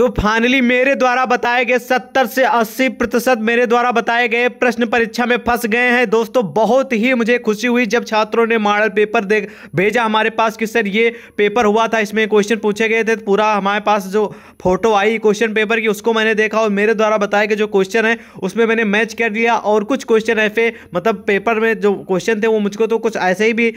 तो फाइनली मेरे द्वारा बताए गए 70 से 80 प्रतिशत मेरे द्वारा बताए गए प्रश्न परीक्षा में फंस गए हैं दोस्तों बहुत ही मुझे खुशी हुई जब छात्रों ने मॉडल पेपर दे भेजा हमारे पास कि सर ये पेपर हुआ था इसमें क्वेश्चन पूछे गए थे तो पूरा हमारे पास जो फोटो आई क्वेश्चन पेपर की उसको मैंने देखा और मेरे द्वारा बताए गए जो क्वेश्चन है उसमें मैंने मैच कर लिया और कुछ क्वेश्चन ऐसे मतलब पेपर में जो क्वेश्चन थे वो मुझको तो कुछ ऐसे ही भी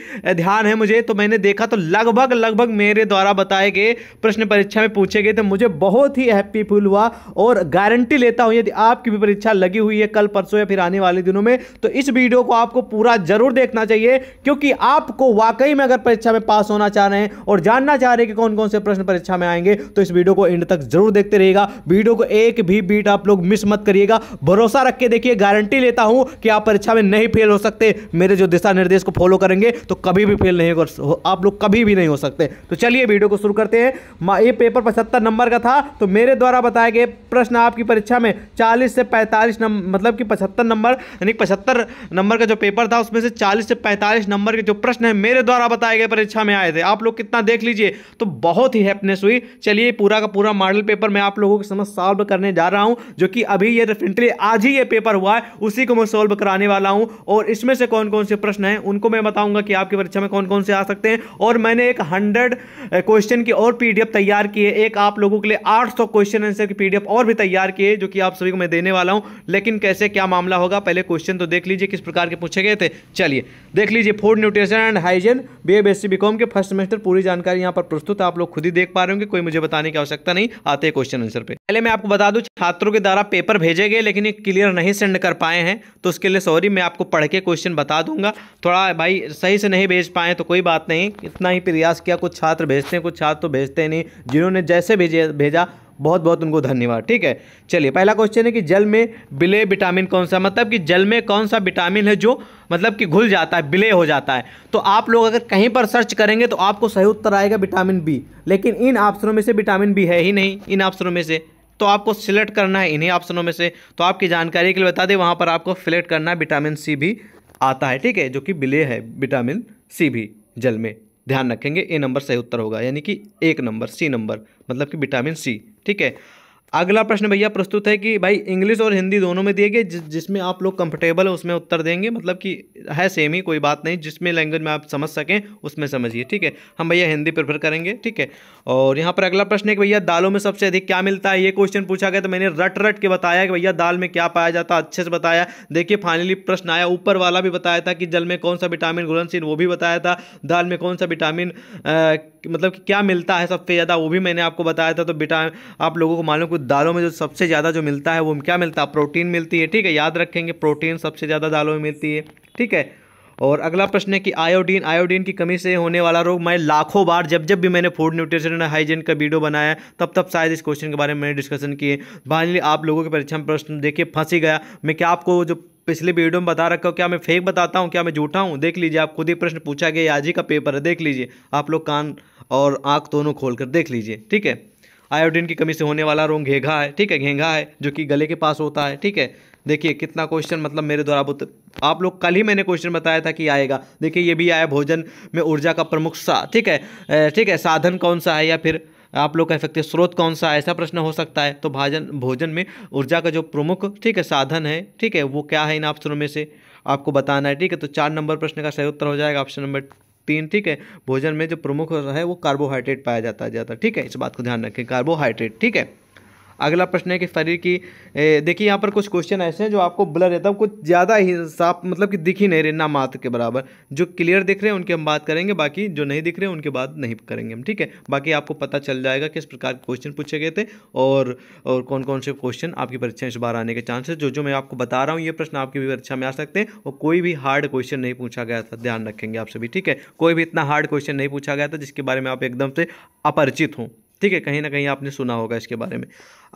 ध्यान है मुझे तो मैंने देखा तो लगभग लगभग मेरे द्वारा बताए गए प्रश्न परीक्षा में पूछे गए थे मुझे बहुत बहुत ही हैप्पी फील हुआ और गारंटी लेता हूँ यदि आपकी भी परीक्षा लगी हुई है कल परसों या फिर आने वाले दिनों में तो इस वीडियो को आपको पूरा जरूर देखना चाहिए क्योंकि आपको वाकई में अगर परीक्षा में पास होना चाह रहे हैं और जानना चाह रहे हैं कि कौन कौन से प्रश्न परीक्षा में आएंगे तो इस वीडियो को एंड तक जरूर देखते रहेगा वीडियो को एक भी बीट आप लोग मिस मत करिएगा भरोसा रख के देखिए गारंटी लेता हूं कि आप परीक्षा में नहीं फेल हो सकते मेरे जो दिशा निर्देश को फॉलो करेंगे तो कभी भी फेल नहीं हो आप लोग कभी भी नहीं हो सकते तो चलिए वीडियो को शुरू करते हैं ये पेपर पचहत्तर नंबर का था तो मेरे द्वारा बताए गए प्रश्न आपकी परीक्षा में चालीस से पैंतालीस नंबर मतलब कि पचहत्तर नंबर यानी पचहत्तर नंबर का जो पेपर था उसमें से चालीस से पैंतालीस नंबर के जो प्रश्न है मेरे द्वारा बताए गए परीक्षा में आए थे आप लोग कितना देख लीजिए तो बहुत ही हैप्पनेस हुई चलिए पूरा का पूरा मॉडल पेपर मैं आप लोगों के समझ सॉल्व करने जा रहा हूँ जो कि अभी ये रिसेंटली आज ही ये पेपर हुआ है उसी को मैं सॉल्व कराने वाला हूँ और इसमें से कौन कौन से प्रश्न हैं उनको मैं बताऊंगा कि आपकी परीक्षा में कौन कौन से आ सकते हैं और मैंने एक हंड्रेड क्वेश्चन की और पीडीएफ तैयार की है एक आप लोगों के लिए आठ आठ सौ क्वेश्चन आंसर की पीडीएफ और भी तैयार किए जो कि आप सभी को मैं देने वाला हूं लेकिन कैसे क्या मामला होगा पहले क्वेश्चन तो देख लीजिए किस प्रकार के पूछे गए थे चलिए देख लीजिए food nutrition and hygiene B A B S के फर्स्ट सेमेस्टर पूरी जानकारी यहाँ पर प्रस्तुत आप लोग खुद ही देख पा रहे होंगे कोई मुझे बताने की आवश्यकता नहीं आते क्वेश्चन आंसर पर पहले मैं आपको बता दूं छात्रों के द्वारा पेपर भेजे गए लेकिन ये क्लियर नहीं सेंड कर पाए हैं तो उसके लिए सॉरी मैं आपको पढ़ के क्वेश्चन बता दूंगा थोड़ा भाई सही से नहीं भेज पाए तो कोई बात नहीं इतना ही प्रयास किया कुछ छात्र भेजते हैं कुछ छात्र तो भेजते नहीं जिन्होंने जैसे भेजे भेजा बहुत बहुत उनको धन्यवाद ठीक है चलिए पहला क्वेश्चन है कि जल में बिले विटामिन कौन सा मतलब कि जल में कौन सा विटामिन है जो मतलब कि घुल जाता है बिले हो जाता है तो आप लोग अगर कहीं पर सर्च करेंगे तो आपको सही उत्तर आएगा विटामिन बी लेकिन इन ऑप्शनों में से विटामिन बी है ही नहीं इन ऑप्शनों में से तो आपको सिलेक्ट करना है इन्हीं ऑप्शनों में से तो आपकी जानकारी के लिए बता दें वहाँ पर आपको सिलेक्ट करना है विटामिन सी भी आता है ठीक है जो कि बिले है विटामिन सी भी जल में ध्यान रखेंगे ए नंबर सही उत्तर होगा यानी कि एक नंबर सी नंबर मतलब कि विटामिन सी ठीक है अगला प्रश्न भैया प्रस्तुत है कि भाई इंग्लिश और हिंदी दोनों में दिए गए जि, जिसमें आप लोग कंफर्टेबल है उसमें उत्तर देंगे मतलब कि है सेम ही कोई बात नहीं जिसमें लैंग्वेज में आप समझ सकें उसमें समझिए ठीक है हम भैया हिंदी प्रेफर करेंगे ठीक है और यहाँ पर अगला प्रश्न है कि भैया दालों में सबसे अधिक क्या मिलता है ये क्वेश्चन पूछा गया तो मैंने रट रट के बताया कि भैया दाल में क्या पाया जाता अच्छे से बताया देखिए फाइनली प्रश्न आया ऊपर वाला भी बताया था कि जल में कौन सा विटामिन घुलनशील वो भी बताया था दाल में कौन सा विटामिन मतलब कि क्या मिलता है सबसे ज़्यादा वो भी मैंने आपको बताया था तो विटामिन आप लोगों को मालूम दालों में जो सबसे ज़्यादा जो मिलता है वो क्या मिलता है प्रोटीन मिलती है ठीक है याद रखेंगे प्रोटीन सबसे ज़्यादा दालों में मिलती है ठीक है और अगला प्रश्न है कि आयोडीन आयोडीन की कमी से होने वाला रोग मैं लाखों बार जब जब भी मैंने फूड न्यूट्रिशन एंड हाइजीन का वीडियो बनाया तब तब शायद इस क्वेश्चन के बारे में मैंने डिस्कशन किए फाइनली आप लोगों के परीक्षा में प्रश्न देखिए फंसी गया मैं क्या आपको जो पिछले वीडियो में बता रखा हूँ क्या मैं फेक बताता हूँ क्या मैं झूठा हूँ देख लीजिए आप खुद ही प्रश्न पूछा गया आज ही का पेपर है देख लीजिए आप लोग कान और आँख दोनों खोल कर देख लीजिए ठीक है आयोडीन की कमी से होने वाला रोग घेघा है ठीक है घेंघा है जो कि गले के पास होता है ठीक है देखिए कितना क्वेश्चन मतलब मेरे द्वारा आप लोग कल ही मैंने क्वेश्चन बताया था कि आएगा देखिए ये भी आया भोजन में ऊर्जा का प्रमुख सा ठीक है ठीक है साधन कौन सा है या फिर आप लोग कह सकते हैं स्रोत कौन सा ऐसा प्रश्न हो सकता है तो भाजन भोजन में ऊर्जा का जो प्रमुख ठीक है साधन है ठीक है वो क्या है इन ऑप्शनों में से आपको बताना है ठीक है तो चार नंबर प्रश्न का सही उत्तर हो जाएगा ऑप्शन नंबर तीन ठीक है भोजन में जो प्रमुख है वो कार्बोहाइड्रेट पाया जाता है ज़्यादा ठीक है इस बात को ध्यान रखें कार्बोहाइड्रेट ठीक है अगला प्रश्न है कि शरीर की देखिए यहाँ पर कुछ क्वेश्चन ऐसे हैं जो आपको ब्लर रहता है कुछ ज़्यादा ही साफ मतलब कि दिख ही नहीं रहे ना मात्र के बराबर जो क्लियर दिख रहे हैं उनके हम बात करेंगे बाकी जो नहीं दिख रहे हैं उनके बाद नहीं करेंगे हम ठीक है बाकी आपको पता चल जाएगा किस प्रकार के क्वेश्चन पूछे गए थे और और कौन कौन से क्वेश्चन आपकी परीक्षा इस बार आने के चांसेस जो जो मैं आपको बता रहा हूँ ये प्रश्न आपकी भी परीक्षा में आ सकते हैं और कोई भी हार्ड क्वेश्चन नहीं पूछा गया था ध्यान रखेंगे आप सभी ठीक है कोई भी इतना हार्ड क्वेश्चन नहीं पूछा गया था जिसके बारे में आप एकदम से अपरिचित हों ठीक है कहीं ना कहीं आपने सुना होगा इसके बारे में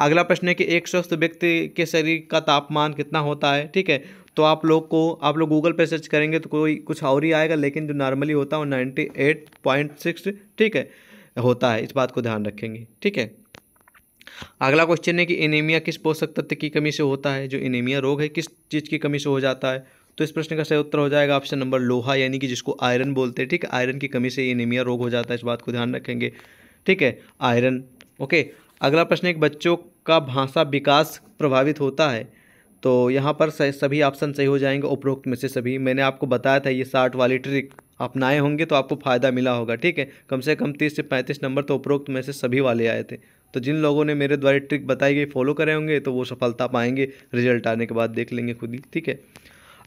अगला प्रश्न है कि एक स्वस्थ व्यक्ति के शरीर का तापमान कितना होता है ठीक है तो आप लोग को आप लोग गूगल पर सर्च करेंगे तो कोई कुछ और ही आएगा लेकिन जो नॉर्मली होता है वो नाइन्टी एट पॉइंट सिक्स ठीक है होता है इस बात को ध्यान रखेंगे ठीक है अगला क्वेश्चन है कि एनीमिया किस पोषक तत्व की कमी से होता है जो एनीमिया रोग है किस चीज़ की कमी से हो जाता है तो इस प्रश्न का सही उत्तर हो जाएगा ऑप्शन नंबर लोहा यानी कि जिसको आयरन बोलते हैं ठीक है आयरन की कमी से एनीमिया रोग हो जाता है इस बात को ध्यान रखेंगे ठीक है आयरन ओके अगला प्रश्न एक बच्चों का भाषा विकास प्रभावित होता है तो यहाँ पर सभी ऑप्शन सही हो जाएंगे उपरोक्त में से सभी मैंने आपको बताया था ये साठ वाली ट्रिक अपनाए होंगे तो आपको फ़ायदा मिला होगा ठीक है कम से कम तीस से पैंतीस नंबर तो उपरोक्त में से सभी वाले आए थे तो जिन लोगों ने मेरे द्वारा ट्रिक बताई गई फॉलो करे होंगे तो वो सफलता पाएंगे रिजल्ट आने के बाद देख लेंगे खुद ही ठीक है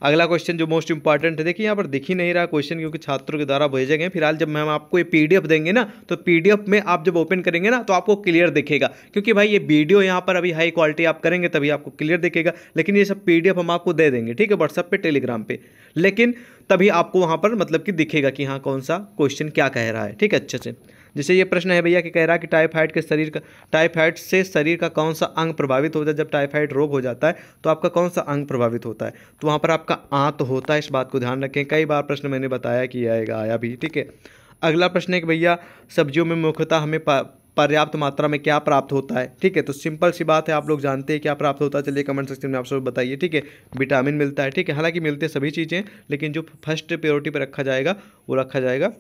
अगला क्वेश्चन जो मोस्ट इंपॉर्टेंट है देखिए यहाँ पर दिख ही नहीं रहा क्वेश्चन क्योंकि छात्रों के द्वारा भेजे गए फिलहाल जब मैम आपको ये पी देंगे ना तो पी में आप जब ओपन करेंगे ना तो आपको क्लियर दिखेगा क्योंकि भाई ये वीडियो यहाँ पर अभी हाई क्वालिटी आप करेंगे तभी आपको क्लियर दिखेगा लेकिन ये सब पी हम आपको दे देंगे ठीक है व्हाट्सअप पर टेलीग्राम पर लेकिन तभी आपको वहाँ पर मतलब कि दिखेगा कि हाँ कौन सा क्वेश्चन क्या कह रहा है ठीक है अच्छे से जैसे ये प्रश्न है भैया कि कह रहा है कि टाइफाइड के शरीर का टाइफाइड से शरीर का कौन सा अंग प्रभावित होता है जब टाइफाइड रोग हो जाता है तो आपका कौन सा अंग प्रभावित होता है तो वहाँ पर आपका आँत होता है इस बात को ध्यान रखें कई बार प्रश्न मैंने बताया कि आएगा आया भी ठीक है अगला प्रश्न है कि भैया सब्जियों में मुख्यतः हमें पर्याप्त मात्रा में क्या प्राप्त होता है ठीक है तो सिंपल सी बात है आप लोग जानते हैं क्या प्राप्त होता है चलिए कमेंट सेक्शन में आप सब बताइए ठीक है विटामिन मिलता है ठीक है हालांकि मिलते सभी चीज़ें लेकिन जो फर्स्ट प्योरिटी पर रखा जाएगा वो रखा जाएगा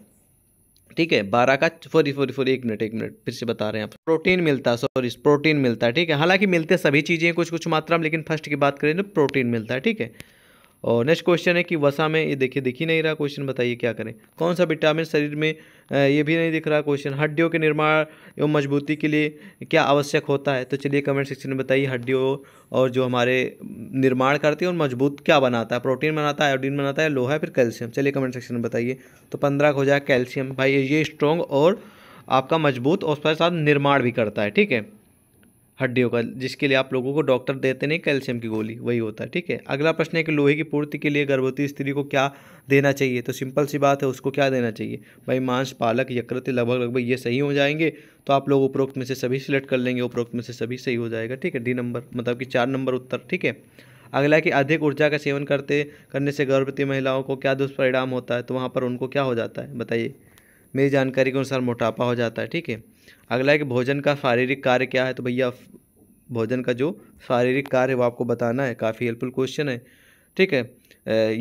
ठीक है बारह का फोरी फोरी फोरी एक मिनट एक मिनट फिर से बता रहे हैं आप प्रोटीन मिलता है सॉरी प्रोटीन मिलता है ठीक है हालांकि मिलते सभी चीज़ें कुछ कुछ मात्रा में लेकिन फर्स्ट की बात करें तो प्रोटीन मिलता है ठीक है और नेक्स्ट क्वेश्चन है कि वसा में ये देखिए दिख ही नहीं रहा क्वेश्चन बताइए क्या करें कौन सा विटामिन शरीर में ये भी नहीं दिख रहा क्वेश्चन हड्डियों के निर्माण एवं मजबूती के लिए क्या आवश्यक होता है तो चलिए कमेंट सेक्शन में बताइए हड्डियों और जो हमारे निर्माण करती है और मजबूत क्या बनाता है प्रोटीन बनाता है आयोडीन बनाता है लोहा फिर कैल्शियम चलिए कमेंट सेक्शन में बताइए तो पंद्रह हो जाए कैल्शियम भाई ये स्ट्रॉन्ग और आपका मजबूत और उसके साथ निर्माण भी करता है ठीक है हड्डियों का जिसके लिए आप लोगों को डॉक्टर देते नहीं कैल्शियम की गोली वही होता है ठीक है अगला प्रश्न है कि लोहे की पूर्ति के लिए गर्भवती स्त्री को क्या देना चाहिए तो सिंपल सी बात है उसको क्या देना चाहिए भाई मांस पालक यकृत लगभग लगभग ये सही हो जाएंगे तो आप लोग उपरोक्त में से सभी सिलेक्ट कर लेंगे उपरोक्त में से सभी सही हो जाएगा ठीक है डी नंबर मतलब कि चार नंबर उत्तर ठीक है अगला कि अधिक ऊर्जा का सेवन करते करने से गर्भवती महिलाओं को क्या दुष्परिणाम होता है तो वहाँ पर उनको क्या हो जाता है बताइए मेरी जानकारी के अनुसार मोटापा हो जाता है ठीक है अगला है कि भोजन का शारीरिक कार्य क्या है तो भैया भोजन का जो शारीरिक कार्य है वो आपको बताना है काफ़ी हेल्पफुल क्वेश्चन है ठीक है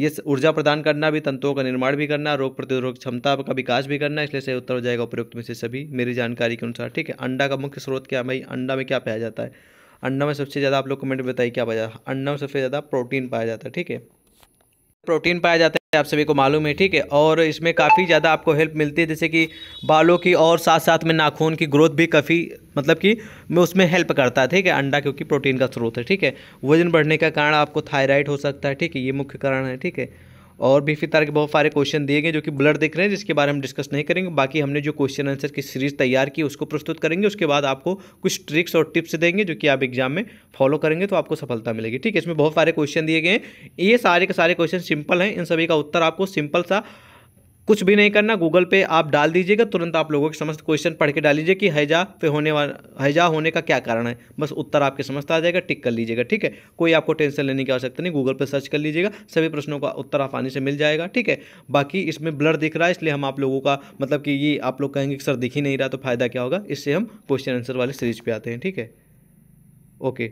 ये ऊर्जा प्रदान करना भी तंत्रों का निर्माण भी करना रोग प्रतिरोधक क्षमता का विकास भी करना इसलिए सही उत्तर हो जाएगा उपयुक्त में से सभी मेरी जानकारी के अनुसार ठीक है अंडा का मुख्य स्रोत क्या है भाई अंडा में क्या पाया जाता है अंडा में सबसे ज़्यादा आप लोग कमेंट बताइए क्या पाया जाता है अंडा में सबसे ज़्यादा प्रोटीन पाया जाता है ठीक है प्रोटीन पाया जाता है आप सभी को मालूम है ठीक है और इसमें काफ़ी ज़्यादा आपको हेल्प मिलती है जैसे कि बालों की और साथ साथ में नाखून की ग्रोथ भी काफ़ी मतलब कि मैं उसमें हेल्प करता है ठीक है अंडा क्योंकि प्रोटीन का स्रोत है ठीक है वजन बढ़ने का कारण आपको थायराइड हो सकता है ठीक है ये मुख्य कारण है ठीक है और भी फिर तरह के बहुत सारे क्वेश्चन दिए गए जो कि ब्लड दिख रहे हैं जिसके बारे में डिस्कस नहीं करेंगे बाकी हमने जो क्वेश्चन आंसर की सीरीज तैयार की उसको प्रस्तुत करेंगे उसके बाद आपको कुछ ट्रिक्स और टिप्स देंगे जो कि आप एग्जाम में फॉलो करेंगे तो आपको सफलता मिलेगी ठीक है इसमें बहुत सारे क्वेश्चन दिए गए हैं ये सारे के सारे क्वेश्चन सिंपल हैं इन सभी का उत्तर आपको सिंपल सा कुछ भी नहीं करना गूगल पे आप डाल दीजिएगा तुरंत आप लोगों के समस्त क्वेश्चन पढ़ के डाल लीजिए कि हैजा पे होने वाला हैजा होने का क्या कारण है बस उत्तर आपके समस्त आ जाएगा टिक कर लीजिएगा ठीक है कोई आपको टेंशन लेने की आवश्यकता नहीं गूगल पर सर्च कर लीजिएगा सभी प्रश्नों का उत्तर आसानी से मिल जाएगा ठीक है बाकी इसमें ब्लर दिख रहा है इसलिए हम आप लोगों का मतलब कि ये आप लोग कहेंगे कि सर दिख ही नहीं रहा तो फायदा क्या होगा इससे हम क्वेश्चन आंसर वाले सीरीज पर आते हैं ठीक है ओके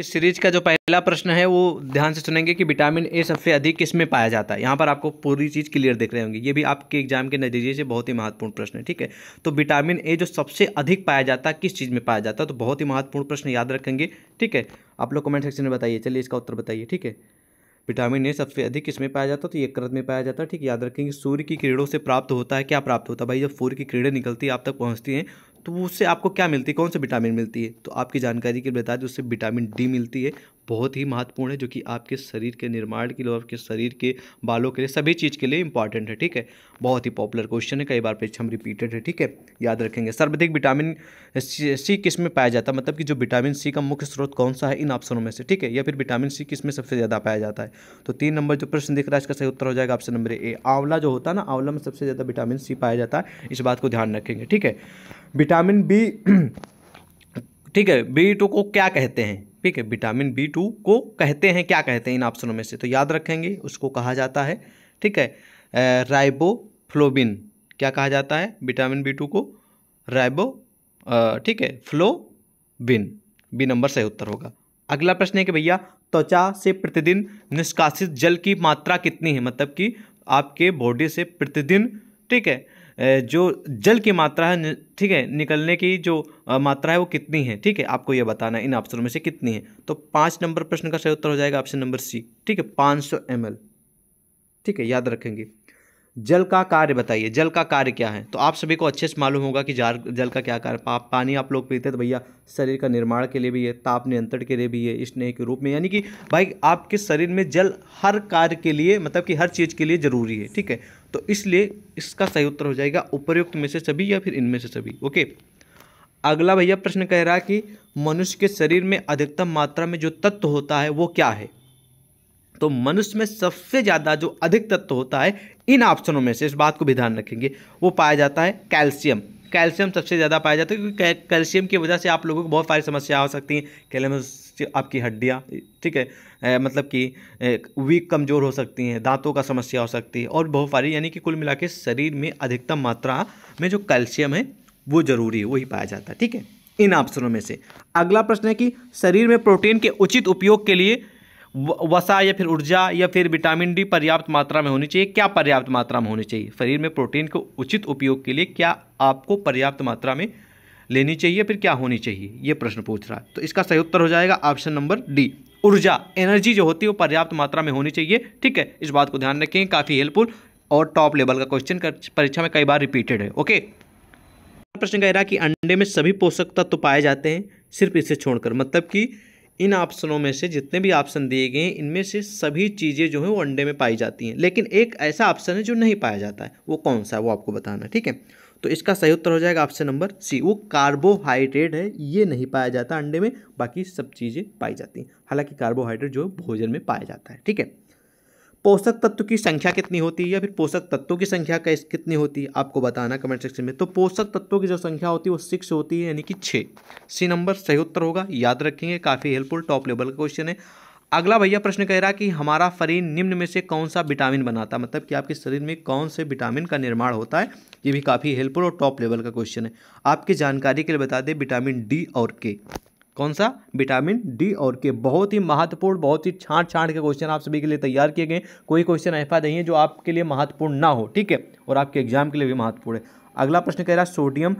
इस सीरीज का जो पहला प्रश्न है वो ध्यान से सुनेंगे कि विटामिन ए सबसे अधिक किस में पाया जाता है यहाँ पर आपको पूरी चीज़ क्लियर देख रहे होंगे ये भी आपके एग्जाम के नतीजे से बहुत ही महत्वपूर्ण प्रश्न है ठीक है तो विटामिन ए जो सबसे अधिक पाया जाता है किस चीज़ में पाया जाता है तो बहुत ही महत्वपूर्ण प्रश्न याद रखेंगे ठीक है आप लोग कमेंट सेक्शन में बताइए चलिए इसका उत्तर बताइए ठीक है विटामिन ए सबसे अधिक किसमें पाया जाता है तो क्रत में पाया जाता है ठीक याद रखेंगे सूर्य की किरणों से प्राप्त होता है क्या प्राप्त होता है भाई जब सूर्य की किरणें निकलती है आप तक पहुँचती हैं तो वो उससे आपको क्या मिलती है कौन से विटामिन मिलती है तो आपकी जानकारी के बता दें उससे विटामिन डी मिलती है बहुत ही महत्वपूर्ण है जो कि आपके शरीर के निर्माण के लिए आपके शरीर के बालों के लिए सभी चीज़ के लिए इंपॉर्टेंट है ठीक है बहुत ही पॉपुलर क्वेश्चन है कई बार परीक्षा हम रिपीटेड है ठीक है याद रखेंगे सर्वाधिक विटामिन सी किस में पाया जाता है मतलब कि जो विटामिन सी का मुख्य स्रोत कौन सा है इन ऑप्शनों में से ठीक है या फिर विटामिन सी किस में सबसे ज़्यादा पाया जाता है तो तीन नंबर जो प्रश्न दिख रहा है इसका सही उत्तर हो जाएगा ऑप्शन नंबर ए आंवला जो होता है ना आंवला में सबसे ज़्यादा विटामिन सी पाया जाता है इस बात को ध्यान रखेंगे ठीक है विटामिन बी ठीक है बी टू को क्या कहते हैं ठीक है विटामिन बी टू को कहते हैं क्या कहते हैं इन ऑप्शनों में से तो याद रखेंगे उसको कहा जाता है ठीक है राइबोफ्लोबिन क्या कहा जाता है विटामिन बी टू को राइबो ठीक है फ्लोबिन बी नंबर सही उत्तर होगा अगला प्रश्न है कि भैया त्वचा से प्रतिदिन निष्कासित जल की मात्रा कितनी है मतलब कि आपके बॉडी से प्रतिदिन ठीक है जो जल की मात्रा है ठीक है निकलने की जो मात्रा है वो कितनी है ठीक है आपको ये बताना है इन ऑप्शनों में से कितनी है तो पाँच नंबर प्रश्न का सही उत्तर हो जाएगा ऑप्शन नंबर सी ठीक है पाँच सौ एम एल ठीक है याद रखेंगे जल का कार्य बताइए जल का कार्य क्या है तो आप सभी को अच्छे से मालूम होगा कि जार जल का क्या कार्य पा, पानी आप लोग पीते तो भैया शरीर का निर्माण के लिए भी है ताप नियंत्रण के लिए भी है स्नेह के रूप में यानी कि भाई आपके शरीर में जल हर कार्य के लिए मतलब कि हर चीज़ के लिए ज़रूरी है ठीक है तो इसलिए इसका सही उत्तर हो जाएगा उपरोक्त में से सभी या फिर इनमें से सभी ओके अगला भैया प्रश्न कह रहा है कि मनुष्य के शरीर में अधिकतम मात्रा में जो तत्व होता है वो क्या है तो मनुष्य में सबसे ज़्यादा जो अधिक तत्व होता है इन ऑप्शनों में से इस बात को भी ध्यान रखेंगे वो पाया जाता है कैल्शियम कैल्शियम सबसे ज़्यादा पाया जाता है क्योंकि कैल्शियम की वजह से आप लोगों को बहुत सारी समस्या हो सकती हैं आपकी हड्डियाँ ठीक है मतलब कि वीक कमज़ोर हो सकती हैं दांतों का समस्या हो सकती है और बहुत सारी यानी कि कुल मिला के शरीर में अधिकतम मात्रा में जो कैल्शियम है वो ज़रूरी है वही पाया जाता है ठीक है इन ऑप्शनों में से अगला प्रश्न है कि शरीर में प्रोटीन के उचित उपयोग के लिए वसा या फिर ऊर्जा या फिर विटामिन डी पर्याप्त मात्रा में होनी चाहिए क्या पर्याप्त मात्रा में होनी चाहिए शरीर में प्रोटीन के उचित उपयोग के लिए क्या आपको पर्याप्त मात्रा में लेनी चाहिए फिर क्या होनी चाहिए ये प्रश्न पूछ रहा है तो इसका सही उत्तर हो जाएगा ऑप्शन नंबर डी ऊर्जा एनर्जी जो होती है वो पर्याप्त मात्रा में होनी चाहिए ठीक है इस बात को ध्यान रखें काफ़ी हेल्पफुल और टॉप लेवल का क्वेश्चन परीक्षा में कई बार रिपीटेड है ओके प्रश्न कह रहा है कि अंडे में सभी पोषक तत्व तो पाए जाते हैं सिर्फ इसे छोड़कर मतलब कि इन ऑप्शनों में से जितने भी ऑप्शन दिए गए हैं इनमें से सभी चीज़ें जो हैं वो अंडे में पाई जाती हैं लेकिन एक ऐसा ऑप्शन है जो नहीं पाया जाता है वो कौन सा है वो आपको बताना है ठीक है तो इसका सही उत्तर हो जाएगा ऑप्शन नंबर सी वो कार्बोहाइड्रेट है ये नहीं पाया जाता अंडे में बाकी सब चीज़ें पाई जाती हैं हालांकि कार्बोहाइड्रेट जो है भोजन में पाया जाता है ठीक है पोषक तत्व की संख्या कितनी होती है या फिर पोषक तत्वों की संख्या कैसे कितनी होती है आपको बताना कमेंट सेक्शन में तो पोषक तत्वों की जो संख्या होती है वो सिक्स होती है यानी कि छः सी नंबर सही उत्तर होगा याद रखेंगे काफ़ी हेल्पफुल टॉप लेवल का क्वेश्चन है अगला भैया प्रश्न कह रहा कि हमारा शरीर निम्न में से कौन सा विटामिन बनाता है मतलब कि आपके शरीर में कौन से विटामिन का निर्माण होता है ये भी काफ़ी हेल्पफुल और टॉप लेवल का क्वेश्चन है आपकी जानकारी के लिए बता दें विटामिन डी और के कौन सा विटामिन डी और के बहुत ही महत्वपूर्ण बहुत ही छाँट छाँट के क्वेश्चन आप सभी के लिए तैयार किए गए कोई क्वेश्चन ऐसा नहीं है जो आपके लिए महत्वपूर्ण ना हो ठीक है और आपके एग्जाम के लिए भी महत्वपूर्ण है अगला प्रश्न कह रहा है सोडियम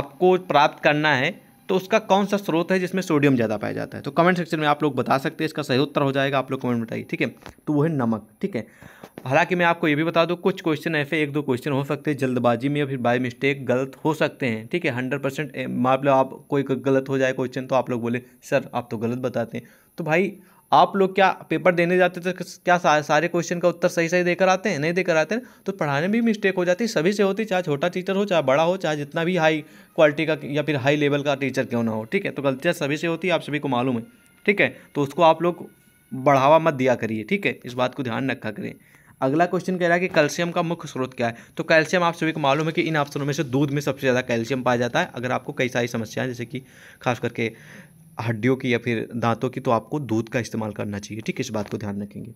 आपको प्राप्त करना है तो उसका कौन सा स्रोत है जिसमें सोडियम ज़्यादा पाया जाता है तो कमेंट सेक्शन में आप लोग बता सकते हैं इसका सही उत्तर हो जाएगा आप लोग कमेंट बताइए ठीक है तो वो है नमक ठीक है हालांकि मैं आपको ये भी बता दूँ कुछ क्वेश्चन ऐसे एक दो क्वेश्चन हो सकते हैं जल्दबाजी में या फिर बाई मिस्टेक गलत हो सकते हैं ठीक है हंड्रेड परसेंट मतलब आप कोई गलत हो जाए क्वेश्चन तो आप लोग बोले सर आप तो गलत बताते हैं तो भाई आप लोग क्या पेपर देने जाते थे क्या सारे क्वेश्चन का उत्तर सही सही देकर आते हैं नहीं देकर आते हैं तो पढ़ाने में भी मिस्टेक हो जाती है सभी से होती चाहे छोटा टीचर हो चाहे बड़ा हो चाहे जितना भी हाई क्वालिटी का या फिर हाई लेवल का टीचर क्यों ना हो ठीक है तो गलतियाँ सभी से होती है आप सभी को मालूम है ठीक है तो उसको आप लोग बढ़ावा मत दिया करिए ठीक है इस बात को ध्यान रखा करें अगला क्वेश्चन कह रहा है कि कैल्शियम का मुख्य स्रोत क्या है तो कैल्शियम आप सभी को मालूम है कि इन ऑप्शनों में से दूध में सबसे ज़्यादा कैल्शियम पाया जाता है अगर आपको कई सारी समस्याएं जैसे कि खास करके हड्डियों की या फिर दांतों की तो आपको दूध का इस्तेमाल करना चाहिए ठीक है इस बात को ध्यान रखेंगे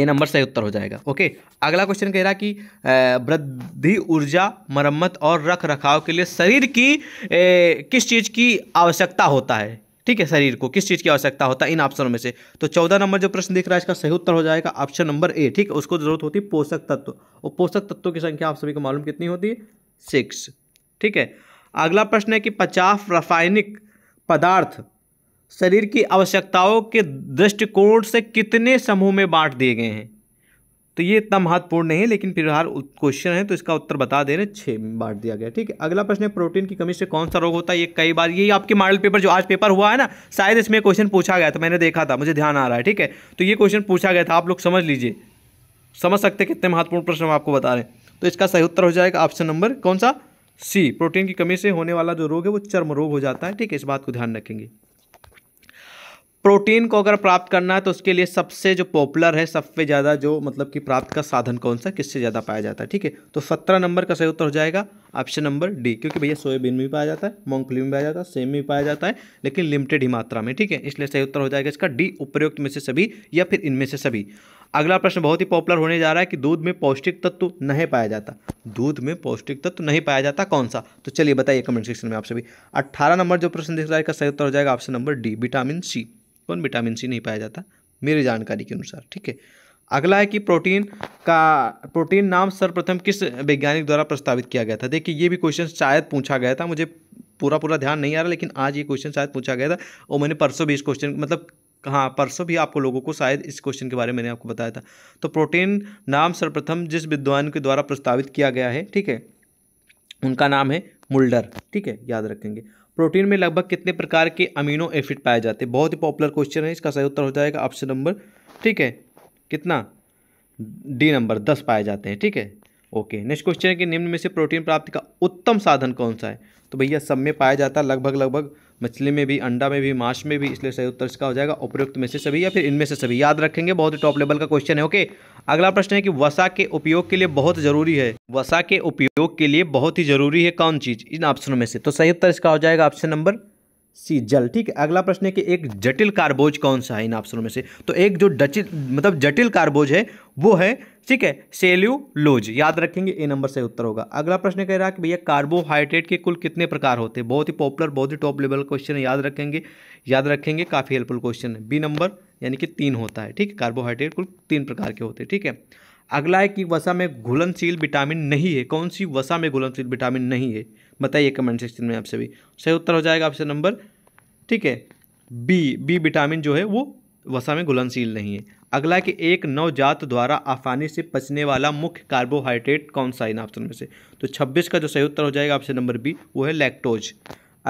ए नंबर सही उत्तर हो जाएगा ओके अगला क्वेश्चन कह रहा कि वृद्धि ऊर्जा मरम्मत और रख रखाव के लिए शरीर की ए, किस चीज़ की आवश्यकता होता है ठीक है शरीर को किस चीज़ की आवश्यकता होता है इन ऑप्शनों में से तो चौदह नंबर जो प्रश्न दिख रहा है इसका सही उत्तर हो जाएगा ऑप्शन नंबर ए ठीक है उसको जरूरत होती है पोषक तत्व और पोषक तत्वों की संख्या आप सभी को मालूम कितनी होती है सिक्स ठीक है अगला प्रश्न है कि पचास रासायनिक पदार्थ शरीर की आवश्यकताओं के दृष्टिकोण से कितने समूह में बांट दिए गए हैं तो ये इतना महत्वपूर्ण नहीं है लेकिन फिलहाल क्वेश्चन है तो इसका उत्तर बता दे रहे छः में बांट दिया गया ठीक है अगला प्रश्न है प्रोटीन की कमी से कौन सा रोग होता है ये कई बार ये आपके मॉडल पेपर जो आज पेपर हुआ है ना शायद इसमें क्वेश्चन पूछा गया था मैंने देखा था मुझे ध्यान आ रहा है ठीक है तो ये क्वेश्चन पूछा गया था आप लोग समझ लीजिए समझ सकते कितने महत्वपूर्ण प्रश्न हम आपको बता रहे हैं तो इसका सही उत्तर हो जाएगा ऑप्शन नंबर कौन सा सी प्रोटीन की कमी से होने वाला जो रोग है वो चर्म रोग हो जाता है ठीक है इस बात को ध्यान रखेंगे प्रोटीन को अगर प्राप्त करना है तो उसके लिए सबसे जो पॉपुलर है सबसे ज़्यादा जो मतलब कि प्राप्त का साधन कौन सा किससे ज़्यादा पाया जाता है ठीक है तो सत्रह नंबर का सही उत्तर हो जाएगा ऑप्शन नंबर डी क्योंकि भैया सोयाबीन में भी पाया जाता है मूंगफली में पाया जाता है सेम में भी पाया जाता है लेकिन लिमिटेड ही मात्रा में ठीक है इसलिए सही उत्तर हो जाएगा इसका डी उपयुक्त में से सभी या फिर इनमें से सभी अगला प्रश्न बहुत ही पॉपुलर होने जा रहा है कि दूध में पौष्टिक तत्व नहीं पाया जाता दूध में पौष्टिक तत्व नहीं पाया जाता कौन सा तो चलिए बताइए कमेंट सेक्शन में आप सभी अट्ठारह नंबर जो प्रश्न दिख रहा है सही उत्तर हो जाएगा option number D vitamin C कौन विटामिन सी नहीं पाया जाता मेरी जानकारी के अनुसार ठीक है अगला है कि प्रोटीन का प्रोटीन नाम सर्वप्रथम किस वैज्ञानिक द्वारा प्रस्तावित किया गया था देखिए ये भी क्वेश्चन शायद पूछा गया था मुझे पूरा पूरा ध्यान नहीं आ रहा लेकिन आज ये क्वेश्चन शायद पूछा गया था और मैंने परसों भी इस क्वेश्चन मतलब कहाँ परसों भी आपको लोगों को शायद इस क्वेश्चन के बारे में मैंने आपको बताया था तो प्रोटीन नाम सर्वप्रथम जिस विद्वान के द्वारा प्रस्तावित किया गया है ठीक है उनका नाम है मुल्डर ठीक है याद रखेंगे प्रोटीन में लगभग कितने प्रकार के अमीनो एसिड पाए जाते हैं बहुत ही पॉपुलर क्वेश्चन है इसका सही उत्तर हो जाएगा ऑप्शन नंबर ठीक है कितना डी नंबर दस पाए जाते हैं ठीक है ओके नेक्स्ट क्वेश्चन है कि निम्न में से प्रोटीन प्राप्ति का उत्तम साधन कौन सा है तो भैया सब में पाया जाता है लगभग लगभग मछली में भी अंडा में भी माश में भी इसलिए सही उत्तर इसका हो जाएगा उपयुक्त में से सभी या फिर इनमें से सभी याद रखेंगे बहुत ही टॉप लेवल का क्वेश्चन है ओके अगला प्रश्न है कि वसा के उपयोग के लिए बहुत जरूरी है वसा के उपयोग के लिए बहुत ही जरूरी है कौन चीज इन ऑप्शनों में से तो सही उत्तर इसका हो जाएगा ऑप्शन नंबर जल ठीक है अगला प्रश्न है कि एक जटिल कार्बोज कौन सा है इन ऑप्शनों में से तो एक जो डचिल मतलब जटिल कार्बोज है वो है ठीक है सेल्यूलोज याद रखेंगे ए नंबर से उत्तर होगा अगला प्रश्न कह रहा है कि भैया कार्बोहाइड्रेट के कुल कितने प्रकार होते हैं बहुत ही पॉपुलर बहुत ही टॉप लेवल क्वेश्चन है याद रखेंगे याद रखेंगे काफ़ी हेल्पफुल क्वेश्चन है बी नंबर यानी कि तीन होता है ठीक है कार्बोहाइड्रेट कुल तीन प्रकार के होते हैं ठीक है अगला है कि वसा में घुलनशील विटामिन नहीं है कौन सी वसा में घुलनशील विटामिन नहीं है बताइए कमेंट सेक्शन में आप सभी सही उत्तर हो जाएगा ऑप्शन नंबर ठीक है बी बी विटामिन जो है वो वसा में घुलनशील नहीं है अगला कि एक नवजात द्वारा आसानी से पचने वाला मुख्य कार्बोहाइड्रेट कौन सा है इन ऑप्शन में से तो 26 का जो सही उत्तर हो जाएगा ऑप्शन नंबर बी वो है लैक्टोज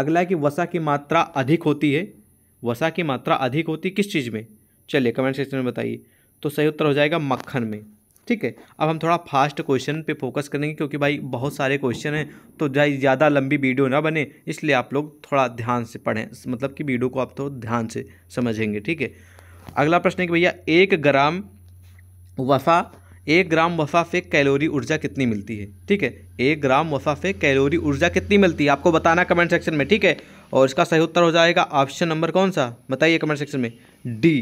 अगला कि वसा की मात्रा अधिक होती है वसा की मात्रा अधिक होती किस चीज़ में चलिए कमेंट सेक्शन में बताइए तो सही उत्तर हो जाएगा मक्खन में ठीक है अब हम थोड़ा फास्ट क्वेश्चन पे फोकस करेंगे क्योंकि भाई बहुत सारे क्वेश्चन हैं तो ज़्यादा लंबी वीडियो ना बने इसलिए आप लोग थोड़ा ध्यान से पढ़ें मतलब कि वीडियो को आप तो ध्यान से समझेंगे ठीक है अगला प्रश्न है कि भैया एक ग्राम वफा एक ग्राम वफा से कैलोरी ऊर्जा कितनी मिलती है ठीक है एक ग्राम वफा से कैलोरी ऊर्जा कितनी मिलती है आपको बताना कमेंट सेक्शन में ठीक है और इसका सही उत्तर हो जाएगा ऑप्शन नंबर कौन सा बताइए कमेंट सेक्शन में डी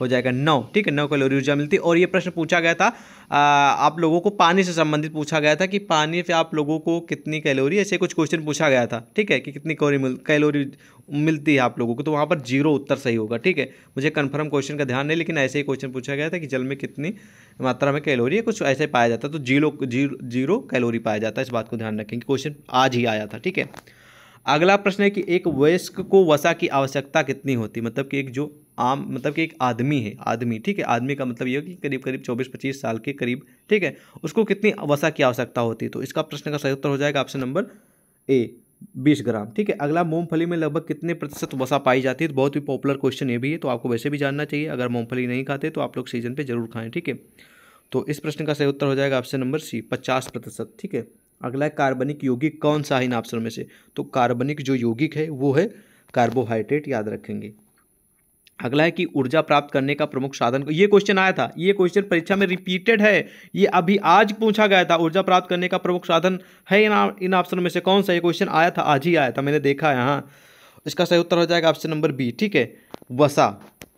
हो जाएगा नौ ठीक है नौ कैलोरी ऊर्जा मिलती है और ये प्रश्न पूछा गया था आ, आप लोगों को पानी से संबंधित पूछा गया था कि पानी से आप लोगों को कितनी कैलोरी ऐसे कुछ क्वेश्चन पूछा गया था ठीक है कि कितनी कैलोरी मिल कैलोरी मिलती है आप लोगों को तो वहाँ पर जीरो उत्तर सही होगा ठीक है मुझे कन्फर्म क्वेश्चन का ध्यान नहीं लेकिन ऐसे ही क्वेश्चन पूछा गया था कि जल में कितनी मात्रा में कैलोरी है कुछ ऐसे पाया जाता तो जीरो जीरो कैलोरी पाया जाता है इस बात को ध्यान रखें कि क्वेश्चन आज ही आया था ठीक है अगला प्रश्न है कि एक वयस्क को वसा की आवश्यकता कितनी होती है मतलब कि एक जो आम मतलब कि एक आदमी है आदमी ठीक है आदमी का मतलब ये कि करीब करीब चौबीस पच्चीस साल के करीब ठीक है उसको कितनी वसा की आवश्यकता होती है तो इसका प्रश्न का सही उत्तर हो जाएगा ऑप्शन नंबर ए बीस ग्राम ठीक है अगला मूंगफली में लगभग कितने प्रतिशत वसा पाई जाती है तो बहुत ही पॉपुलर क्वेश्चन ये भी है तो आपको वैसे भी जानना चाहिए अगर मूंगफली नहीं खाते तो आप लोग सीजन पर जरूर खाएँ ठीक है तो इस प्रश्न का सही उत्तर हो जाएगा ऑप्शन नंबर सी पचास प्रतिशत ठीक है अगला है कार्बनिक यौगिक कौन सा है इन ऑप्शन में से तो कार्बनिक जो यौगिक है वो है कार्बोहाइड्रेट याद रखेंगे अगला है कि ऊर्जा प्राप्त करने का प्रमुख साधन ये क्वेश्चन आया था ये क्वेश्चन परीक्षा में रिपीटेड है ये अभी आज पूछा गया था ऊर्जा प्राप्त करने का प्रमुख साधन है इन ऑप्शन में से कौन सा ये क्वेश्चन आया था आज ही आया था मैंने देखा है हाँ इसका सही उत्तर हो जाएगा ऑप्शन नंबर बी ठीक है वसा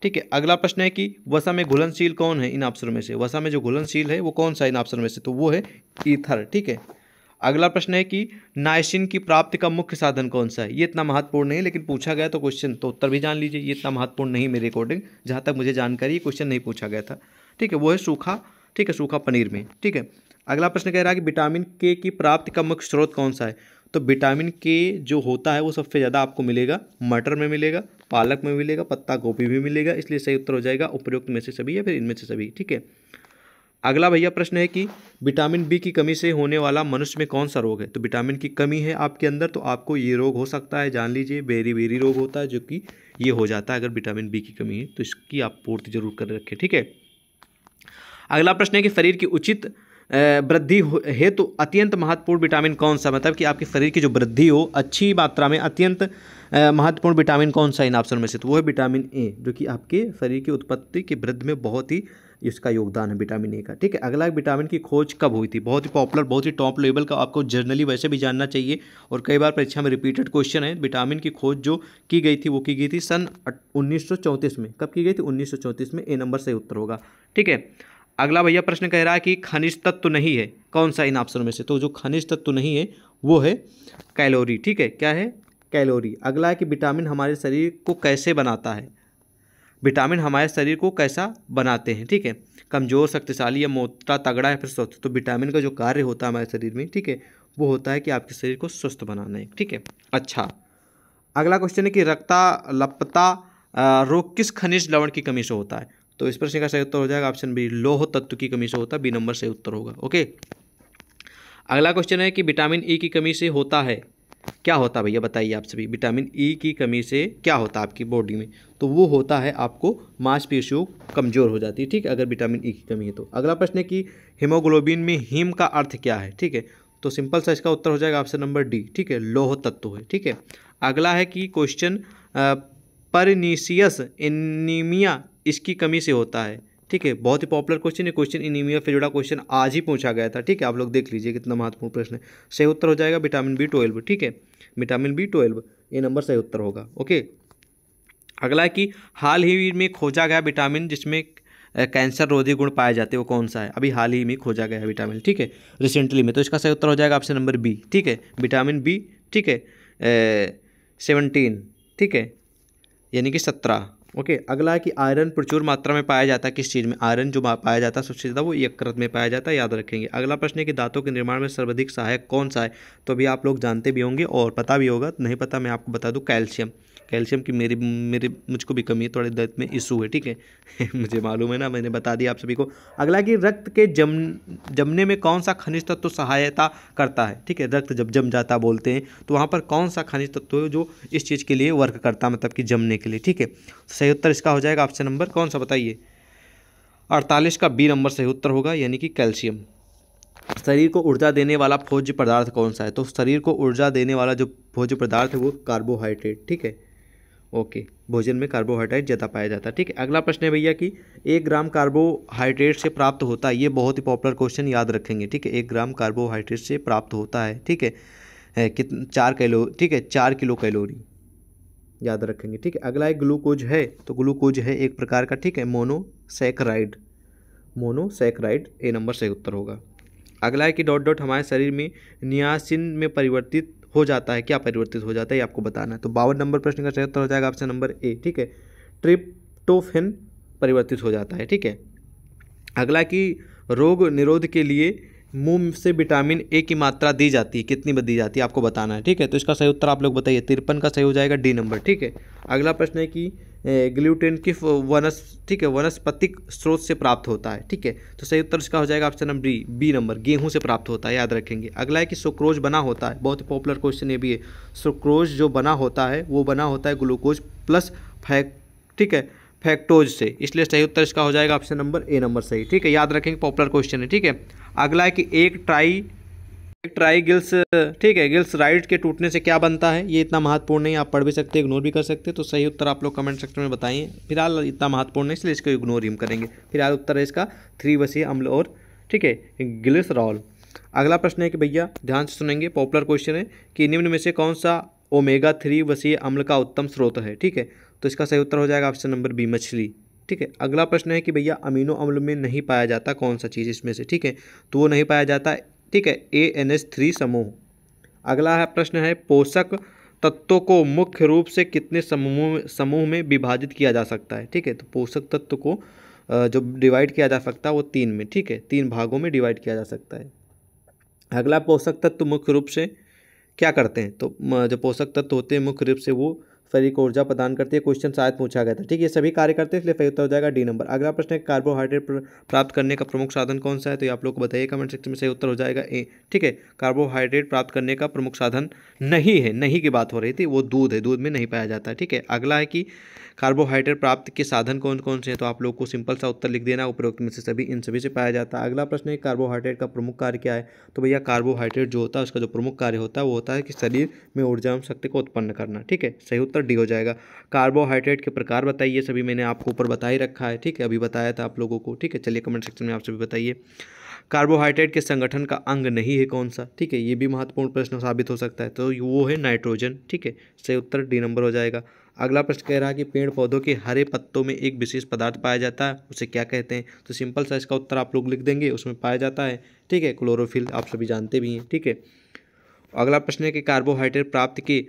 ठीक है अगला प्रश्न है कि वसा में घुलनशील कौन है इन ऑप्शन में से वसा में जो घुलनशील है वो कौन सा इन ऑप्शन में से तो वो है ईथर ठीक है अगला प्रश्न है कि नाइसिन की प्राप्ति का मुख्य साधन कौन सा है ये इतना महत्वपूर्ण नहीं लेकिन पूछा गया तो क्वेश्चन तो उत्तर भी जान लीजिए ये इतना महत्वपूर्ण नहीं मेरे अकॉर्डिंग जहाँ तक मुझे जानकारी क्वेश्चन नहीं पूछा गया था ठीक है वो है सूखा ठीक है सूखा पनीर में ठीक है अगला प्रश्न कह रहा है कि विटामिन के की प्राप्ति का मुख्य स्रोत कौन सा है तो विटामिन के जो होता है वो सबसे ज़्यादा आपको मिलेगा मटर में मिलेगा पालक में मिलेगा पत्ता गोभी भी मिलेगा इसलिए सही उत्तर हो जाएगा उपयुक्त में से सभी या फिर इनमें से सभी ठीक है अगला भैया प्रश्न है कि विटामिन बी की कमी से होने वाला मनुष्य में कौन सा रोग है तो विटामिन की कमी है आपके अंदर तो आपको ये रोग हो सकता है जान लीजिए बेरी बेरी रोग होता है जो कि ये हो जाता है अगर विटामिन बी की कमी है तो इसकी आप पूर्ति जरूर कर रखें ठीक है अगला प्रश्न है कि शरीर की उचित वृद्धि है तो अत्यंत महत्वपूर्ण विटामिन कौन सा मतलब कि आपके शरीर की जो वृद्धि हो अच्छी मात्रा में अत्यंत महत्वपूर्ण विटामिन कौन सा इन ऑप्शन में से तो वो है विटामिन ए जो कि आपके शरीर की उत्पत्ति की वृद्धि में बहुत ही इसका योगदान है विटामिन ए का ठीक है अगला विटामिन की खोज कब हुई थी बहुत ही पॉपुलर बहुत ही टॉप लेवल का आपको जर्नली वैसे भी जानना चाहिए और कई बार परीक्षा में रिपीटेड क्वेश्चन है विटामिन की खोज जो की गई थी वो की गई थी सन उन्नीस में कब की गई थी उन्नीस में ए नंबर से उत्तर होगा ठीक है अगला भैया प्रश्न कह रहा है कि खनिज तत्व नहीं है कौन सा इन ऑप्शनों में से तो जो खनिज तत्व नहीं है वो है कैलोरी ठीक है क्या है कैलोरी अगला है कि विटामिन हमारे शरीर को कैसे बनाता है विटामिन हमारे शरीर को कैसा बनाते हैं ठीक है कमज़ोर शक्तिशाली या मोटा तगड़ा या फिर स्वस्थ तो विटामिन का जो कार्य होता है हमारे शरीर में ठीक है वो होता है कि आपके शरीर को स्वस्थ बनाना है ठीक है अच्छा अगला क्वेश्चन है कि रक्ता लपता रोग किस खनिज लवण की कमी से होता है तो इस प्रश्न का सही उत्तर हो जाएगा ऑप्शन बी लोह तत्व की कमी से होता है बी नंबर से उत्तर होगा ओके अगला क्वेश्चन है कि विटामिन ई e की कमी से होता है क्या होता है भैया बताइए आप सभी विटामिन ई e की कमी से क्या होता है आपकी बॉडी में तो वो होता है आपको मांसपेशियों कमज़ोर हो जाती है ठीक है अगर विटामिन ई e की कमी है तो अगला प्रश्न है कि हीमोग्लोबिन में हीम का अर्थ क्या है ठीक है तो सिंपल सा इसका उत्तर हो जाएगा ऑप्शन नंबर डी ठीक है लोह तत्व है ठीक है अगला है कि क्वेश्चन परनीसियस एनीमिया इसकी कमी से होता है ठीक है बहुत ही पॉपुलर क्वेश्चन है क्वेश्चन इनीमिया से जुड़ा क्वेश्चन आज ही पूछा गया था ठीक है आप लोग देख लीजिए कितना महत्वपूर्ण प्रश्न है सही उत्तर हो जाएगा विटामिन बी ट्वेल्व ठीक है विटामिन बी ट्वेल्व ये नंबर सही उत्तर होगा ओके अगला है कि हाल ही में खोजा गया विटामिन जिसमें कैंसर रोधी गुण पाए जाते हैं वो कौन सा है अभी हाल ही में खोजा गया विटामिन ठीक है रिसेंटली में तो इसका सही उत्तर हो जाएगा ऑप्शन नंबर बी ठीक है विटामिन बी ठीक है सेवनटीन ठीक है यानी कि सत्रह ओके अगला है कि आयरन प्रचुर मात्रा में पाया जाता है किस चीज़ में आयरन जो पाया जाता है सबसे ज़्यादा वो यकृत में पाया जाता है याद रखेंगे अगला प्रश्न है कि दांतों के निर्माण में सर्वाधिक सहायक कौन सा है तो अभी आप लोग जानते भी होंगे और पता भी होगा नहीं पता मैं आपको बता दूँ कैल्शियम कैल्शियम की मेरी मेरे मुझको भी कमी है थोड़े दर्द में इशू है ठीक है मुझे मालूम है ना मैंने बता दिया आप सभी को अगला कि रक्त के जम जमने में कौन सा खनिज तत्व तो सहायता करता है ठीक है रक्त जब जम जाता बोलते हैं तो वहाँ पर कौन सा खनिज तत्व तो जो इस चीज़ के लिए वर्क करता मतलब कि जमने के लिए ठीक है सही उत्तर इसका हो जाएगा ऑप्शन नंबर कौन सा बताइए अड़तालीस का बी नंबर सही उत्तर होगा यानी कि कैल्शियम शरीर को ऊर्जा देने वाला भोज्य पदार्थ कौन सा है तो शरीर को ऊर्जा देने वाला जो भोज्य पदार्थ है वो कार्बोहाइड्रेट ठीक है ओके भोजन में कार्बोहाइड्रेट ज़्यादा पाया जाता है ठीक है अगला प्रश्न है भैया कि एक ग्राम कार्बोहाइड्रेट से प्राप्त होता है ये बहुत ही पॉपुलर क्वेश्चन याद रखेंगे ठीक है एक ग्राम कार्बोहाइड्रेट से प्राप्त होता है ठीक है, है चार कैलो ठीक है चार किलो कैलोरी याद रखेंगे ठीक है अगला एक ग्लूकोज है तो ग्लूकोज है एक प्रकार का ठीक है मोनोसेक्राइड मोनोसेक्राइड ए नंबर सही उत्तर होगा अगला है कि डॉट डॉट हमारे शरीर में नियासिन में परिवर्तित हो जाता है क्या परिवर्तित हो जाता है ये आपको बताना है तो बावन नंबर प्रश्न का सही उत्तर हो जाएगा ऑप्शन नंबर ए ठीक है ट्रिप्टोफेन परिवर्तित हो जाता है ठीक है अगला कि रोग निरोध के लिए मुंह से विटामिन ए की मात्रा दी जाती है कितनी दी जाती है आपको बताना है ठीक है तो इसका सही उत्तर आप लोग बताइए तिरपन का सही हो जाएगा डी नंबर ठीक है अगला प्रश्न है कि ग्लूटेन किस वनस ठीक है वनस्पतिक स्रोत से प्राप्त होता है ठीक है तो सही उत्तर इसका हो जाएगा option number D B number गेहूं से प्राप्त होता है याद रखेंगे अगला है कि सुक्रोज बना होता है बहुत ही पॉपुलर क्वेश्चन ये भी है सुक्रोज जो बना होता है वो बना होता है ग्लूकोज प्लस फैक ठीक है फैक्टोज से इसलिए सही उत्तर इसका हो जाएगा ऑप्शन नंबर ए नंबर सही ठीक है याद रखेंगे पॉपुलर क्वेश्चन है ठीक है अगला है कि एक ट्राई एक ट्राई गिल्स ठीक है गिल्स राइट के टूटने से क्या बनता है ये इतना महत्वपूर्ण नहीं आप पढ़ भी सकते इग्नोर भी कर सकते तो सही उत्तर आप लोग कमेंट सेक्शन में बताइए फिलहाल इतना महत्वपूर्ण नहीं इसलिए इसको इग्नोर ही करेंगे फिलहाल उत्तर है इसका थ्री वसी अम्ल और ठीक है गिल्स रॉल अगला प्रश्न है कि भैया ध्यान से सुनेंगे पॉपुलर क्वेश्चन है कि निम्न में से कौन सा ओमेगा थ्री वसीय अम्ल का उत्तम स्रोत है ठीक है तो इसका सही उत्तर हो जाएगा ऑप्शन नंबर बी मछली ठीक है अगला प्रश्न है कि भैया अमीनो अम्ल में नहीं पाया जाता कौन सा चीज़ इसमें से ठीक है तो वो नहीं पाया जाता ठीक है ए एन एस थ्री समूह अगला है प्रश्न है पोषक तत्वों को मुख्य रूप से कितने समूह समूह में विभाजित किया जा सकता है ठीक है तो पोषक तत्व को जो डिवाइड किया जा सकता है वो तीन में ठीक है तीन भागों में डिवाइड किया जा सकता है अगला पोषक तत्व मुख्य रूप से क्या करते हैं तो जो पोषक तत्व होते हैं मुख्य रूप से वो शरीर को ऊर्जा प्रदान करती है क्वेश्चन शायद पूछा गया था ठीक है ये सभी कार्य करते हैं इसलिए सही उत्तर हो जाएगा डी नंबर अगला प्रश्न है कार्बोहाइड्रेट प्राप्त करने का प्रमुख साधन कौन सा है तो ये आप लोग को बताइए कमेंट सेक्शन में सही उत्तर हो जाएगा ए ठीक है कार्बोहाइड्रेट प्राप्त करने का प्रमुख साधन नहीं है नहीं की बात हो रही थी वो दूध है दूध में नहीं पाया जाता है ठीक है अगला है कि कार्बोहाइड्रेट प्राप्त के साधन कौन कौन से हैं तो आप लोग को सिंपल सा उत्तर लिख देना उपयुक्त में से सभी इन सभी से पाया जाता है अगला प्रश्न है कार्बोहाइड्रेट का प्रमुख कार्य क्या है तो भैया कार्बोहाइड्रेट जो होता है उसका जो प्रमुख कार्य होता है वो होता है कि शरीर में ऊर्जा शक्ति को उत्पन्न करना ठीक है सही उत्तर डी हो जाएगा कार्बोहाइड्रेट के प्रकार बताइए सभी मैंने आपको ऊपर बता ही रखा है ठीक है अभी बताया था आप लोगों को ठीक है चलिए कमेंट सेक्शन में आप सभी बताइए कार्बोहाइड्रेट के संगठन का अंग नहीं है कौन सा ठीक है ये भी महत्वपूर्ण प्रश्न साबित हो सकता है तो वो है नाइट्रोजन ठीक है सही उत्तर डी नंबर हो जाएगा अगला प्रश्न कह रहा है कि पेड़ पौधों के हरे पत्तों में एक विशेष पदार्थ पाया जाता है उसे क्या कहते हैं तो सिंपल सा इसका उत्तर आप लोग लिख देंगे उसमें पाया जाता है ठीक है क्लोरोफिल आप सभी जानते भी हैं ठीक है अगला प्रश्न है कि कार्बोहाइड्रेट प्राप्त के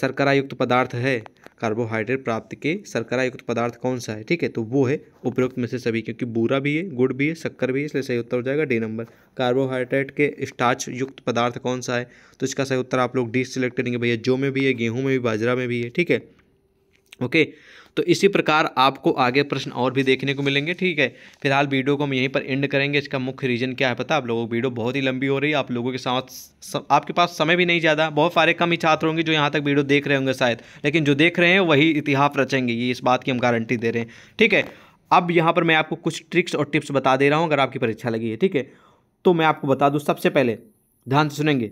शर्करायुक्त पदार्थ है कार्बोहाइड्रेट प्राप्त के शर्करायुक्त पदार्थ कौन सा है ठीक है तो वो है उपयुक्त में से सभी क्योंकि बूरा भी है गुड़ भी है शक्कर भी है इसलिए सही उत्तर हो जाएगा डी नंबर कार्बोहाइड्रेट के स्टार्च युक्त पदार्थ कौन सा है तो इसका सही उत्तर आप लोग डी सिलेक्ट करेंगे भैया जो में भी है गेहूँ में भी बाजरा में भी है ठीक है ओके तो इसी प्रकार आपको आगे प्रश्न और भी देखने को मिलेंगे ठीक है फिलहाल वीडियो को हम यहीं पर एंड करेंगे इसका मुख्य रीज़न क्या है पता आप लोगों को वीडियो बहुत ही लंबी हो रही है आप लोगों के साथ आपके पास समय भी नहीं ज़्यादा बहुत सारे कम ही छात्र होंगे जो यहाँ तक वीडियो देख रहे होंगे शायद लेकिन जो देख रहे हैं वही इतिहास रचेंगे ये इस बात की हम गारंटी दे रहे हैं ठीक है अब यहाँ पर मैं आपको कुछ ट्रिक्स और टिप्स बता दे रहा हूँ अगर आपकी परीक्षा लगी है ठीक है तो मैं आपको बता दूँ सबसे पहले ध्यान से सुनेंगे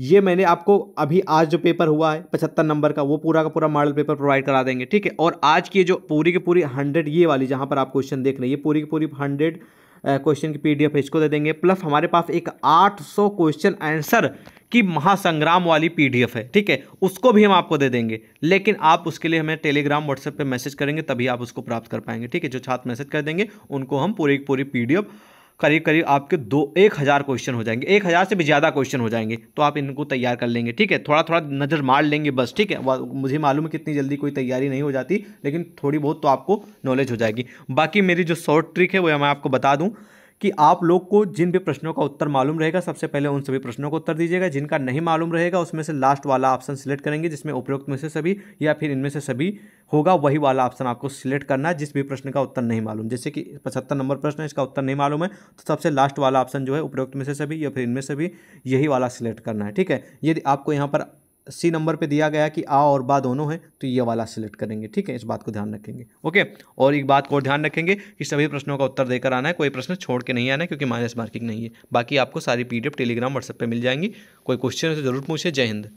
ये मैंने आपको अभी आज जो पेपर हुआ है पचहत्तर नंबर का वो पूरा का पूरा मॉडल पेपर प्रोवाइड करा देंगे ठीक है और आज की जो पूरी की पूरी हंड्रेड ये वाली जहाँ पर आप क्वेश्चन देख रहे हैं ये पूरी की पूरी हंड्रेड क्वेश्चन की पीडीएफ इसको दे देंगे प्लस हमारे पास एक 800 क्वेश्चन आंसर की महासंग्राम वाली पीडीएफ है ठीक है उसको भी हम आपको दे देंगे लेकिन आप उसके लिए हमें टेलीग्राम व्हाट्सएप पे मैसेज करेंगे तभी आप उसको प्राप्त कर पाएंगे ठीक है जो छात्र मैसेज कर देंगे उनको हम पूरी पूरी पीडीएफ करीब करीब आपके दो एक हज़ार क्वेश्चन हो जाएंगे एक हज़ार से भी ज़्यादा क्वेश्चन हो जाएंगे तो आप इनको तैयार कर लेंगे ठीक है थोड़ा थोड़ा नज़र मार लेंगे बस ठीक है मुझे मालूम है कितनी जल्दी कोई तैयारी नहीं हो जाती लेकिन थोड़ी बहुत तो आपको नॉलेज हो जाएगी बाकी मेरी जो शॉर्ट ट्रिक है वो मैं आपको बता दूँ कि आप लोग को जिन भी प्रश्नों का उत्तर मालूम रहेगा सबसे पहले उन सभी प्रश्नों को उत्तर दीजिएगा जिनका नहीं मालूम रहेगा उसमें से लास्ट वाला ऑप्शन सिलेक्ट करेंगे जिसमें उपयुक्त में से सभी या फिर इनमें से सभी होगा वही वाला ऑप्शन आपको सिलेक्ट करना है जिस भी प्रश्न का उत्तर नहीं मालूम जैसे कि पचहत्तर नंबर प्रश्न है इसका उत्तर नहीं मालूम है तो सबसे लास्ट वाला ऑप्शन जो है उपयुक्त में से सभी या फिर इनमें से भी यही वाला सिलेक्ट करना है ठीक है यदि आपको यहाँ पर सी नंबर पे दिया गया कि आ और बा दोनों हैं तो ये वाला सिलेक्ट करेंगे ठीक है इस बात को ध्यान रखेंगे ओके और एक बात को और ध्यान रखेंगे कि सभी प्रश्नों का उत्तर देकर आना है कोई प्रश्न छोड़ के नहीं आना है क्योंकि माइनस मार्किंग नहीं है बाकी आपको सारी पीडीएफ टेलीग्राम व्हाट्सएप पर मिल जाएंगी कोई क्वेश्चन है तो जरूर पूछे जय हिंद